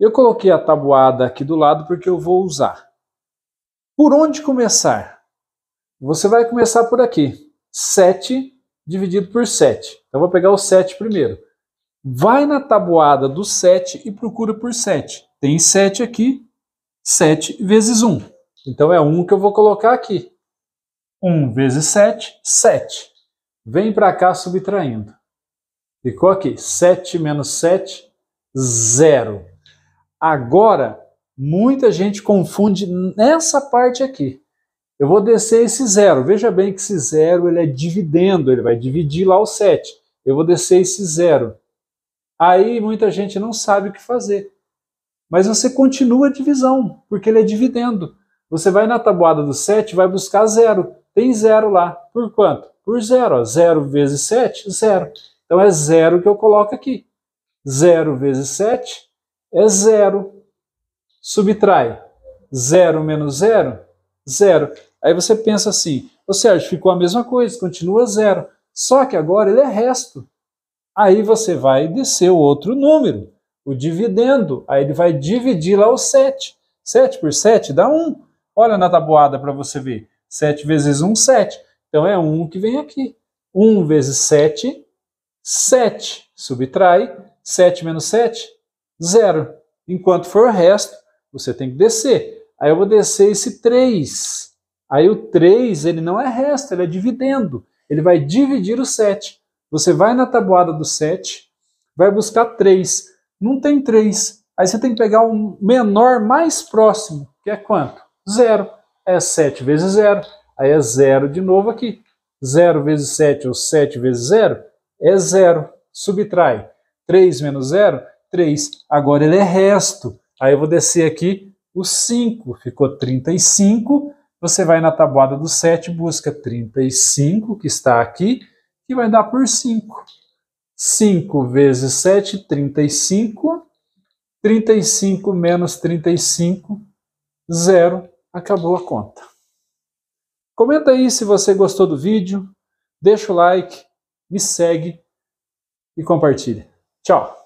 Eu coloquei a tabuada aqui do lado porque eu vou usar. Por onde começar? Você vai começar por aqui. 7 dividido por 7. Então, eu vou pegar o 7 primeiro. Vai na tabuada do 7 e procura por 7. Tem 7 aqui, 7 vezes 1. Então, é 1 que eu vou colocar aqui. 1 vezes 7, 7. Vem para cá subtraindo. Ficou aqui. 7 menos 7, 0. Agora, muita gente confunde nessa parte aqui. Eu vou descer esse zero. Veja bem que esse zero ele é dividendo, ele vai dividir lá o 7. Eu vou descer esse zero. Aí muita gente não sabe o que fazer. Mas você continua a divisão, porque ele é dividendo. Você vai na tabuada do 7 vai buscar zero. Tem zero lá. Por quanto? Por zero. Ó. Zero vezes 7, zero. Então é zero que eu coloco aqui. Zero vezes 7, é zero. Subtrai. Zero menos zero, zero. Aí você pensa assim, ô Sérgio, ficou a mesma coisa, continua zero. Só que agora ele é resto. Aí você vai descer o outro número, o dividendo. Aí ele vai dividir lá o 7. 7 por 7 dá 1. Olha na tabuada para você ver. 7 vezes 1, 7. Então é 1 que vem aqui. 1 vezes 7, 7. Subtrai. 7 menos 7, zero. Enquanto for o resto, você tem que descer. Aí eu vou descer esse 3. Aí o 3, ele não é resto, ele é dividendo. Ele vai dividir o 7. Você vai na tabuada do 7, vai buscar 3. Não tem 3. Aí você tem que pegar o um menor mais próximo, que é quanto? Zero. É 7 vezes 0. Aí é zero de novo aqui. 0 vezes 7 ou 7 vezes 0 é zero. Subtrai 3 menos 0 3. Agora ele é resto. Aí eu vou descer aqui o 5, ficou 35. Você vai na tabuada do 7, busca 35, que está aqui, e vai dar por 5. 5 vezes 7, 35. 35 menos 35, 0. Acabou a conta. Comenta aí se você gostou do vídeo, deixa o like, me segue e compartilha. Tchau!